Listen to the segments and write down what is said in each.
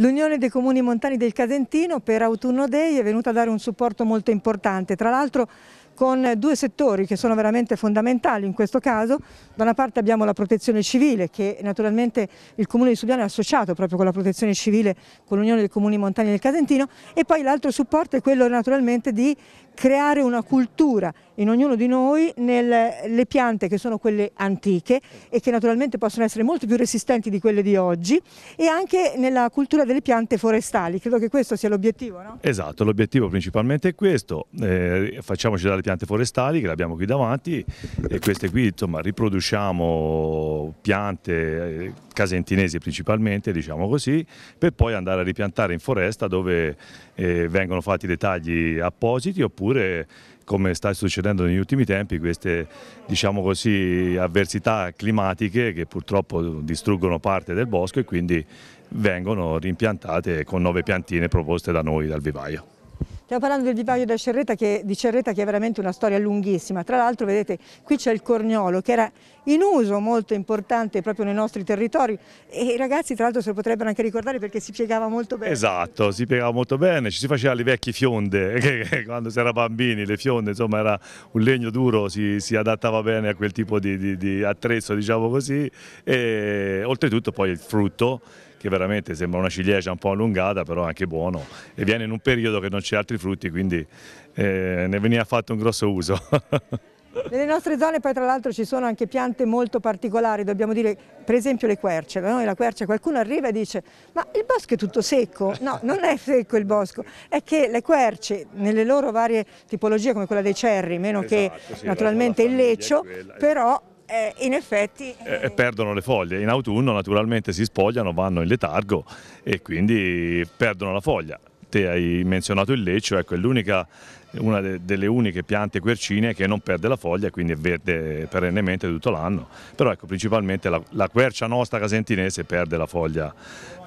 L'Unione dei Comuni Montani del Casentino per Autunno Day è venuta a dare un supporto molto importante, tra l'altro con due settori che sono veramente fondamentali in questo caso. Da una parte abbiamo la protezione civile che naturalmente il Comune di Subiano è associato proprio con la protezione civile con l'Unione dei Comuni Montani del Casentino e poi l'altro supporto è quello naturalmente di creare una cultura in ognuno di noi nelle piante che sono quelle antiche e che naturalmente possono essere molto più resistenti di quelle di oggi e anche nella cultura delle piante forestali. Credo che questo sia l'obiettivo, no? Esatto, l'obiettivo principalmente è questo. Eh, facciamoci dare piante forestali che le abbiamo qui davanti e queste qui insomma riproduciamo piante eh, casentinesi principalmente diciamo così per poi andare a ripiantare in foresta dove eh, vengono fatti dei tagli appositi oppure come sta succedendo negli ultimi tempi, queste diciamo così, avversità climatiche che purtroppo distruggono parte del bosco e quindi vengono rimpiantate con nuove piantine proposte da noi dal vivaio. Stiamo parlando del vivaio di Cerreta che, di Cerreta che è veramente una storia lunghissima. Tra l'altro vedete qui c'è il corniolo che era in uso molto importante proprio nei nostri territori e i ragazzi tra l'altro se lo potrebbero anche ricordare perché si piegava molto bene. Esatto, si piegava molto bene, ci si faceva le vecchie fionde che, quando si era bambini, le fionde insomma era un legno duro, si, si adattava bene a quel tipo di, di, di attrezzo diciamo così e oltretutto poi il frutto che veramente sembra una ciliegia un po' allungata, però anche buono e viene in un periodo che non c'è altri frutti, quindi eh, ne veniva fatto un grosso uso. Nelle nostre zone poi tra l'altro ci sono anche piante molto particolari, dobbiamo dire per esempio le querce, da noi la quercia qualcuno arriva e dice ma il bosco è tutto secco, no non è secco il bosco, è che le querce nelle loro varie tipologie come quella dei cerri, meno esatto, che sì, naturalmente il leccio, però eh, in effetti... Eh... E perdono le foglie, in autunno naturalmente si spogliano, vanno in letargo e quindi perdono la foglia. Te hai menzionato il leccio, ecco, è l'unica una delle uniche piante quercine che non perde la foglia e quindi è verde perennemente tutto l'anno, però ecco, principalmente la, la quercia nostra casentinese perde la foglia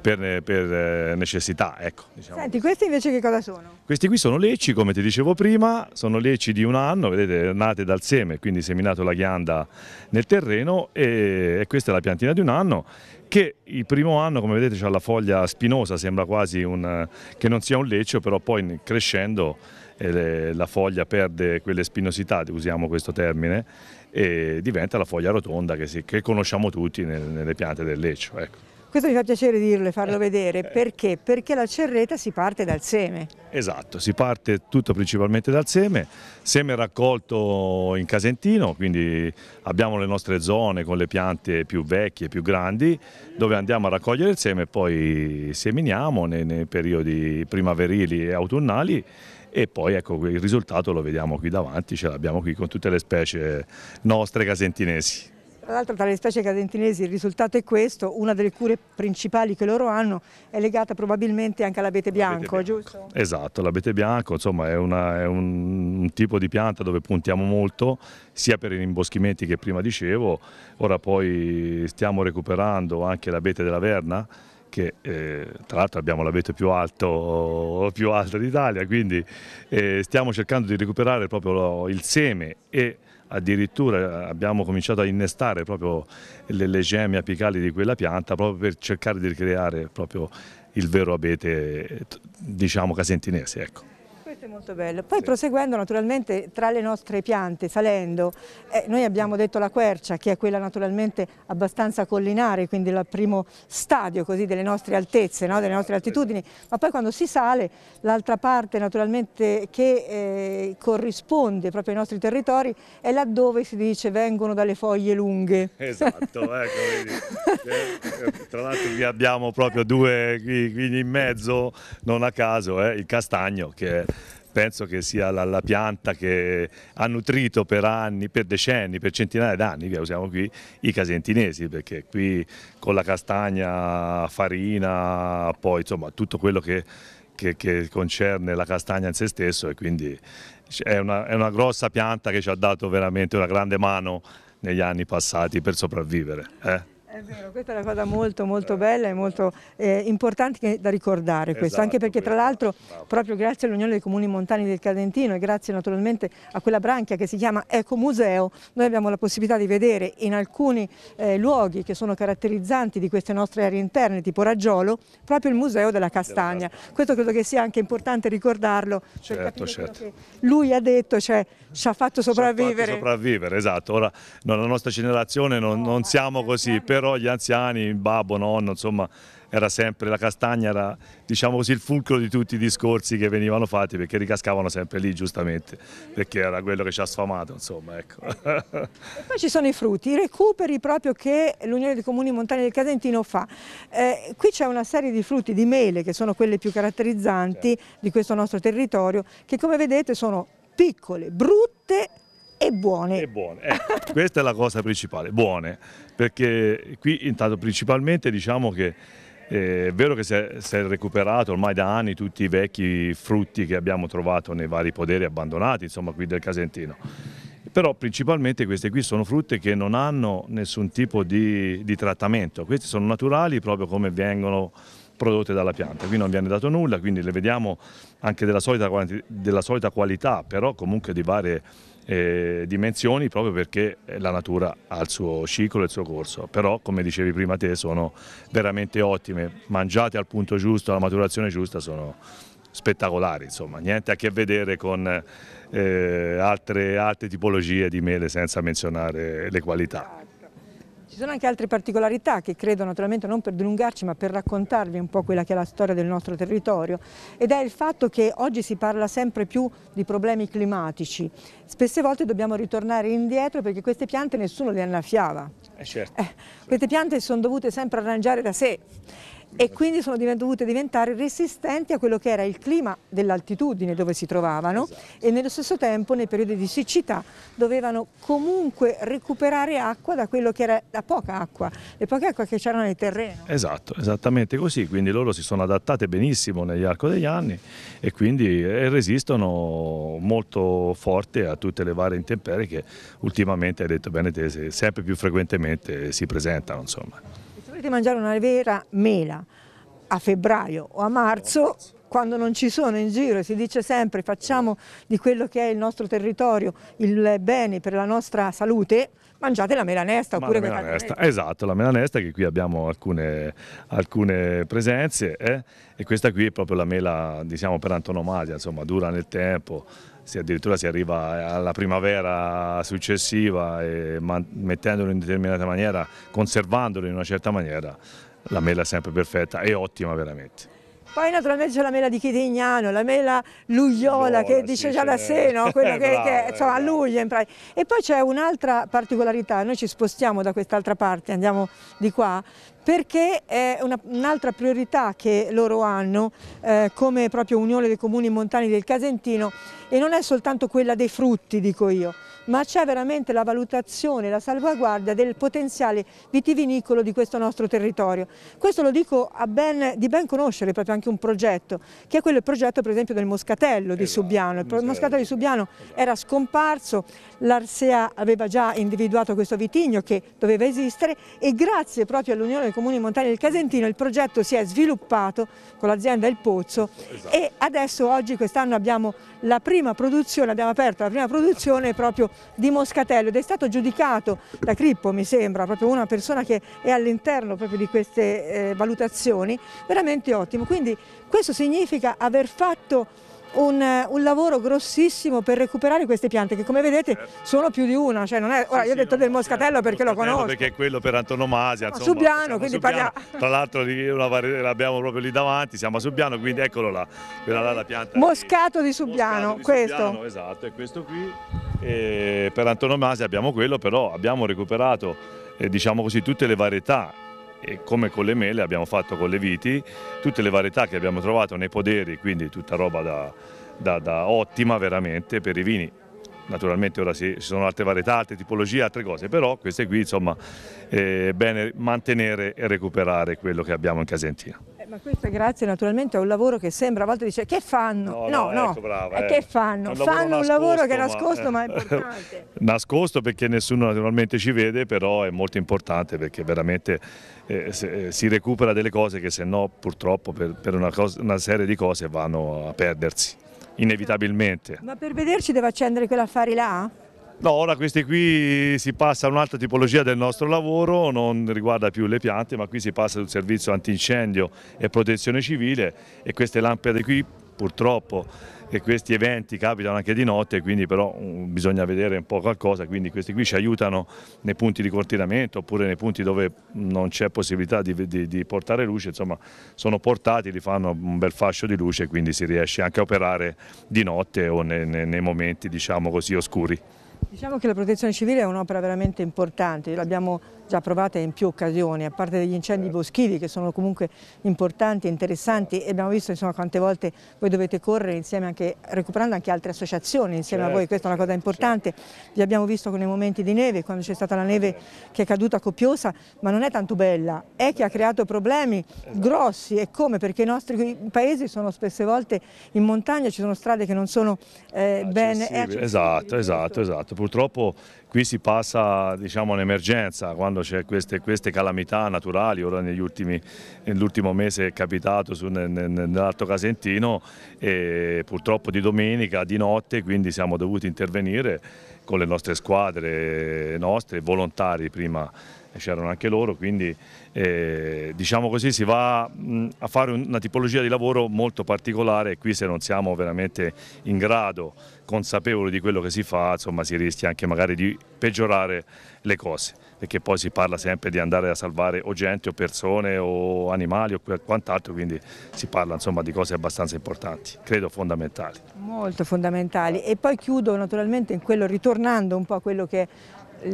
per, per eh, necessità. Ecco, diciamo. Senti, questi invece che cosa sono? Questi qui sono lecci, come ti dicevo prima, sono lecci di un anno, vedete, nate dal seme, quindi seminato la ghianda nel terreno e, e questa è la piantina di un anno che il primo anno, come vedete, ha la foglia spinosa, sembra quasi un, che non sia un leccio, però poi crescendo eh, la foglia perde quelle spinosità, usiamo questo termine, e diventa la foglia rotonda che, si, che conosciamo tutti nel, nelle piante del leccio. Ecco. Questo mi fa piacere dirlo e farlo eh, vedere, eh. perché? Perché la cerreta si parte dal seme. Esatto, si parte tutto principalmente dal seme, seme raccolto in Casentino, quindi abbiamo le nostre zone con le piante più vecchie, più grandi, dove andiamo a raccogliere il seme e poi seminiamo nei, nei periodi primaverili e autunnali e poi ecco il risultato lo vediamo qui davanti, ce l'abbiamo qui con tutte le specie nostre casentinesi. Tra l'altro tra le specie cadentinesi il risultato è questo, una delle cure principali che loro hanno è legata probabilmente anche all'abete bianco, giusto? Esatto, l'abete bianco insomma, è, una, è un, un, tipo di pianta dove puntiamo molto sia per i rimboschimenti che prima dicevo, ora poi stiamo recuperando anche l'abete della Verna che eh, tra l'altro abbiamo l'abete più alto, più alto d'Italia, quindi eh, stiamo cercando di recuperare proprio il seme e addirittura abbiamo cominciato a innestare proprio le, le gemme apicali di quella pianta proprio per cercare di ricreare proprio il vero abete diciamo casentinese. Ecco. Questo è molto bello. Poi sì. proseguendo naturalmente tra le nostre piante, salendo, eh, noi abbiamo detto la quercia che è quella naturalmente abbastanza collinare, quindi il primo stadio così, delle nostre altezze, no? delle nostre altitudini, ma poi quando si sale l'altra parte naturalmente che eh, corrisponde proprio ai nostri territori è laddove si dice vengono dalle foglie lunghe. Esatto, ecco, vedi. Eh, eh, tra l'altro qui abbiamo proprio due quindi in mezzo, non a caso, eh, il castagno che è penso che sia la, la, pianta che ha nutrito per anni, per decenni, per centinaia d'anni, via usiamo qui, i casentinesi, perché qui con la castagna, farina, poi insomma tutto quello che, che, che concerne la castagna in se stesso e quindi è una, è una grossa pianta che ci ha dato veramente una grande mano negli anni passati per sopravvivere. Eh? È vero, questa è una cosa molto molto bella e molto eh, importante da ricordare questo, esatto, anche perché tra l'altro proprio grazie all'Unione dei Comuni Montani del Cadentino e grazie naturalmente a quella branchia che si chiama Ecomuseo, noi abbiamo la possibilità di vedere in alcuni eh, luoghi che sono caratterizzanti di queste nostre aree interne, tipo Raggiolo, proprio il Museo della Castagna. Questo credo che sia anche importante ricordarlo, certo, certo. lui ha detto, cioè ci ha fatto sopravvivere. Ci ha fatto sopravvivere, esatto. Ora, no, nostra generazione non, no, non siamo eh, così, però però gli anziani, il babbo, nonno, insomma era sempre la castagna, era diciamo così, il fulcro di tutti i discorsi che venivano fatti perché ricascavano sempre lì giustamente, perché era quello che ci ha sfamato insomma. Ecco. poi ci sono i frutti, i recuperi proprio che l'Unione dei Comuni Montani del Casentino fa. Eh, qui c'è una serie di frutti, di mele che sono quelle più caratterizzanti certo. di questo nostro territorio che come vedete sono piccole, brutte, e buone. E buone. Eh, questa è la cosa principale, buone, perché qui intanto principalmente diciamo che eh, è vero che si è, si è, recuperato ormai da anni tutti i vecchi frutti che abbiamo trovato nei vari poderi abbandonati, insomma qui del Casentino, però principalmente queste qui sono frutte che non hanno nessun tipo di, di trattamento, queste sono naturali proprio come vengono prodotte dalla pianta, qui non viene dato nulla, quindi le vediamo anche della solita, della solita qualità, però comunque di varie eh, dimensioni proprio perché la natura ha il suo ciclo e il suo corso, però come dicevi prima te sono veramente ottime, mangiate al punto giusto, alla maturazione giusta sono spettacolari, insomma, niente a che vedere con eh, altre, altre tipologie di mele senza menzionare le qualità. Ci sono anche altre particolarità che credo naturalmente non per dilungarci ma per raccontarvi un po' quella che è la storia del nostro territorio ed è il fatto che oggi si parla sempre più di problemi climatici. Spesse volte dobbiamo ritornare indietro perché queste piante nessuno le annaffiava. Eh certo, eh, Queste piante sono dovute sempre arrangiare da sé e quindi sono dovute diventare resistenti a quello che era il clima dell'altitudine dove si trovavano esatto. e nello stesso tempo nei periodi di siccità dovevano comunque recuperare acqua da quello che era la poca acqua, le poche acqua che c'erano nel terreno. Esatto, esattamente così, quindi loro si sono adattate benissimo negli arco degli anni e quindi resistono molto forte a tutte le varie intemperie che ultimamente, hai detto bene te, sempre più frequentemente si presentano. Insomma. Volete mangiare una vera mela a febbraio o a marzo, quando non ci sono in giro, e si dice sempre facciamo di quello che è il nostro territorio il bene per la nostra salute, mangiate la melanesta Ma oppure la melanesta. Esatto, la melanesta che qui abbiamo alcune, alcune presenze eh? e questa qui è proprio la mela diciamo per antonomasia, insomma dura nel tempo, se addirittura si arriva alla primavera successiva e mettendolo in determinata maniera, conservandolo in una certa maniera, la mela è sempre perfetta e ottima veramente. Poi naturalmente c'è la mela di Chitignano, la mela lugliola Buona, che dice già da sé, no? quella che, che insomma, eh, a luglio in pratica. E poi c'è un'altra particolarità, noi ci spostiamo da quest'altra parte, andiamo di qua, perché è un'altra un priorità che loro hanno eh, come proprio Unione dei Comuni Montani del Casentino e non è soltanto quella dei frutti, dico io, ma c'è veramente la valutazione, la salvaguardia del potenziale vitivinicolo di questo nostro territorio. Questo lo dico ben, di ben conoscere proprio anche un progetto, che è quello il progetto per esempio del Moscatello di esatto, Subiano. Il Moscatello di Subiano era scomparso, l'Arsea aveva già individuato questo vitigno che doveva esistere e grazie proprio all'Unione dei Comune di Montagna del Casentino il progetto si è sviluppato con l'azienda Il Pozzo esatto. e adesso oggi quest'anno abbiamo la prima produzione, abbiamo aperto la prima produzione proprio di moscatello ed è stato giudicato da Crippo mi sembra, proprio una persona che è all'interno proprio di queste eh, valutazioni, veramente ottimo. Quindi questo significa aver fatto un, eh, un, lavoro grossissimo per recuperare queste piante che come vedete certo. sono più di una. Cioè è, ora sì, io ho detto no, del certo. moscatello certo, perché moscatello lo conosco. Perché è quello per antonomasia. Insomma, Subiano, siamo quindi parliamo. Tra l'altro l'abbiamo proprio lì davanti, siamo a Subiano, quindi eccolo là, quella là la pianta. Moscato di Subiano, Moscato di questo. Subiano, esatto, è questo qui. E per antonomasia abbiamo quello, però abbiamo recuperato eh, diciamo così, tutte le varietà e come con le mele abbiamo fatto con le viti, tutte le varietà che abbiamo trovato nei poderi, quindi tutta roba da, da, da ottima veramente per i vini. Naturalmente ora ci sono altre varietà, altre tipologie, altre cose, però queste qui insomma è eh, bene mantenere e recuperare quello che abbiamo in Casentino ma questo grazie naturalmente a un lavoro che sembra, a volte dice che fanno? No, no, no, ecco, brava, eh. che fanno? Eh. Un fanno un lavoro che è nascosto ma, ma è eh. importante. nascosto perché nessuno naturalmente ci vede, però è molto importante perché veramente eh, se, eh, si recupera delle cose che se no purtroppo per, per una, cosa, una serie di cose vanno a perdersi certo. inevitabilmente. Ma per vederci devo accendere quell'affari là? No, ora questi qui si passa a un'altra tipologia del nostro lavoro, non riguarda più le piante, ma qui si passa sul servizio antincendio e protezione civile e queste lampade qui purtroppo che questi eventi capitano anche di notte, quindi però mm, bisogna vedere un po' qualcosa, quindi questi qui ci aiutano nei punti di coordinamento oppure nei punti dove non c'è possibilità di, di, di, portare luce, insomma sono portati, li fanno un bel fascio di luce, quindi si riesce anche a operare di notte o nei, nei, nei momenti diciamo così oscuri. Diciamo che la protezione civile è un'opera veramente importante, l'abbiamo già provata in più occasioni, a parte degli incendi certo. boschivi che sono comunque importanti, interessanti e abbiamo visto insomma, quante volte voi dovete correre insieme anche, recuperando anche altre associazioni insieme certo, a voi, certo, questa è una cosa certo, importante, vi abbiamo visto con i momenti di neve, quando c'è stata la neve che è caduta copiosa, ma non è tanto bella, è che ha creato problemi esatto. grossi e come, perché i nostri paesi sono spesse volte in montagna, ci sono strade che non sono eh, ben... Esatto, esatto, esatto. Purtroppo qui si passa diciamo, all'emergenza quando c'è queste, queste, calamità naturali, ora nell'ultimo mese è capitato nell'Alto Casentino e purtroppo di domenica, di notte, quindi siamo dovuti intervenire con le nostre squadre, nostre volontari prima c'erano anche loro, quindi eh, diciamo così si va mh, a fare una tipologia di lavoro molto particolare e qui se non siamo veramente in grado, consapevoli di quello che si fa, insomma si rischia anche magari di peggiorare le cose, perché poi si parla sempre di andare a salvare o gente o persone o animali o quant'altro, quindi si parla insomma di cose abbastanza importanti, credo fondamentali. Molto fondamentali e poi chiudo naturalmente in quello, ritornando un po' a quello che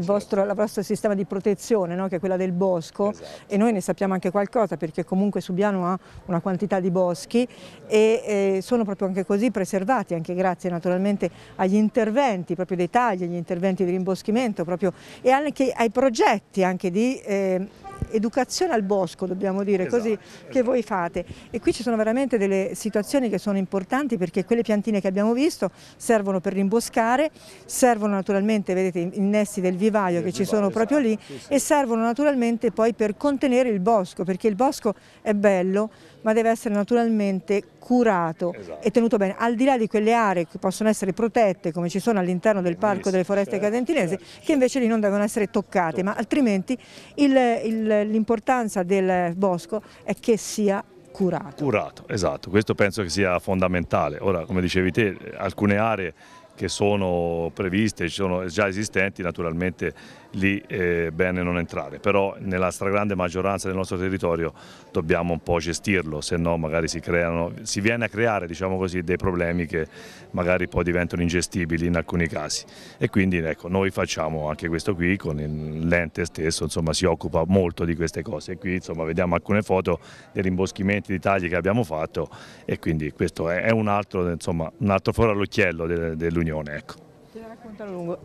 vostro, la vostra sistema di protezione, no? che è quella del bosco, esatto. e noi ne sappiamo anche qualcosa perché comunque Subiano ha una quantità di boschi e eh, sono proprio anche così preservati, anche grazie naturalmente agli interventi, proprio dei tagli, agli interventi di rimboschimento proprio, e anche ai progetti anche di eh, educazione al bosco, dobbiamo dire esatto, così, esatto. che voi fate. E qui ci sono veramente delle situazioni che sono importanti perché quelle piantine che abbiamo visto servono per rimboscare, servono naturalmente, vedete, i nesti del vivaio del che ci vivaio, sono proprio esatto, lì sì, sì. e servono naturalmente poi per contenere il bosco, perché il bosco è bello ma deve essere naturalmente curato esatto. e tenuto bene, al di là di quelle aree che possono essere protette come ci sono all'interno del Parco delle Foreste certo, Cadentinese, certo, che invece lì non devono essere toccate, certo. ma altrimenti il, il l'importanza del bosco è che sia curato. Curato, esatto, questo penso che sia fondamentale. Ora, come dicevi te, alcune aree che sono previste, sono già esistenti, naturalmente lì è eh, bene non entrare, però nella stragrande maggioranza del nostro territorio dobbiamo un po' gestirlo, se no magari si, creano, si viene a creare diciamo così, dei problemi che magari poi diventano ingestibili in alcuni casi e quindi ecco, noi facciamo anche questo qui con l'ente stesso, insomma si occupa molto di queste cose e qui insomma, vediamo alcune foto dei rimboschimenti di tagli che abbiamo fatto e quindi questo è un altro, insomma, un altro fuori all'occhiello dell'Unione dell'Unione. Ecco.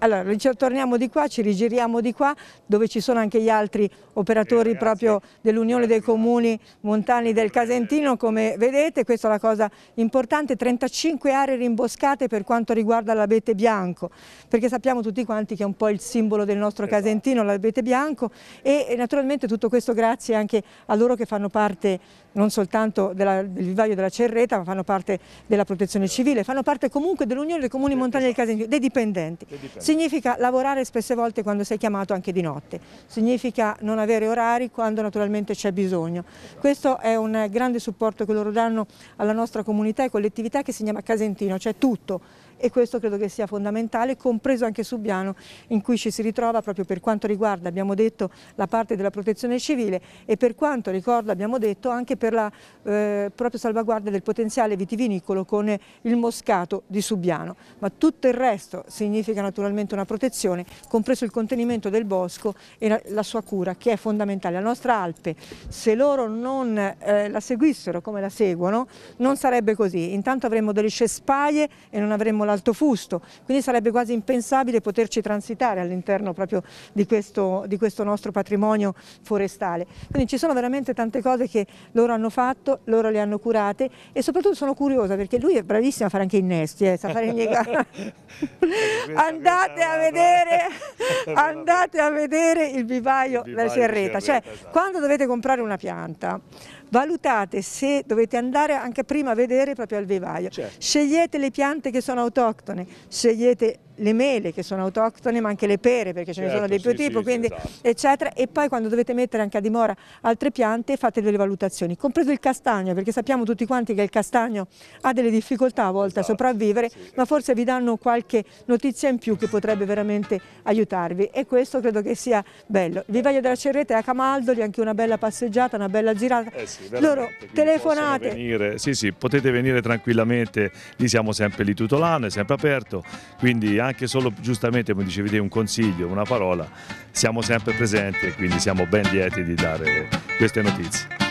Allora, ci torniamo di qua, ci rigiriamo di qua, dove ci sono anche gli altri operatori eh, proprio dell'Unione dei Comuni Montani del Casentino, come vedete, questa è la cosa importante, 35 aree rimboscate per quanto riguarda l'abete bianco, perché sappiamo tutti quanti che è un po' il simbolo del nostro esatto. Casentino, l'abete bianco, e naturalmente tutto questo grazie anche a loro che fanno parte non soltanto della, del vivaio della Cerreta, ma fanno parte della protezione certo. civile, fanno parte comunque dell'Unione dei Comuni Montani del Casentino, dei dipendenti. Significa lavorare spesse volte quando sei chiamato anche di notte, significa non avere orari quando naturalmente c'è bisogno. Esatto. Questo è un grande supporto che loro danno alla nostra comunità e collettività che si chiama Casentino, cioè tutto e questo credo che sia fondamentale, compreso anche Subiano in cui ci si ritrova proprio per quanto riguarda, abbiamo detto, la parte della protezione civile e per quanto ricorda, abbiamo detto, anche per la eh, propria salvaguardia del potenziale vitivinicolo con il moscato di Subiano. Ma tutto il resto significa naturalmente una protezione, compreso il contenimento del bosco e la, la sua cura, che è fondamentale. La nostra Alpe, se loro non eh, la seguissero come la seguono, non sarebbe così. Intanto avremmo delle cespaie e non avremmo l'Alto Fusto, quindi sarebbe quasi impensabile poterci transitare all'interno proprio di questo, di questo nostro patrimonio forestale. Quindi ci sono veramente tante cose che loro hanno fatto, loro le hanno curate e soprattutto sono curiosa perché lui è bravissimo a fare anche innesti, eh, sa fare innegare. andate a vedere, andate a vedere il vivaio, il vivaio della serreta, cioè esatto. quando dovete comprare una pianta valutate se dovete andare anche prima a vedere proprio al vivaio, certo. scegliete le piante che sono autoctone, scegliete le mele che sono autoctone ma anche le pere perché ce certo, ne sono dei certo, più sì, tipo, sì, quindi, esatto. eccetera. E poi quando dovete mettere anche a dimora altre piante fate delle valutazioni, compreso il castagno perché sappiamo tutti quanti che il castagno ha delle difficoltà a volte esatto, a sopravvivere sì, ma forse vi danno qualche notizia in più che potrebbe veramente aiutarvi e questo credo che sia bello. Il vivaio della cerretta è a Camaldoli, anche una bella passeggiata, una bella girata. Eh sì, Loro telefonate. Venire, sì, sì, potete venire tranquillamente, lì siamo sempre lì tutto l'anno è sempre aperto, quindi anche anche solo giustamente, come dicevi un consiglio, una parola, siamo sempre presenti e quindi siamo ben lieti di dare queste notizie.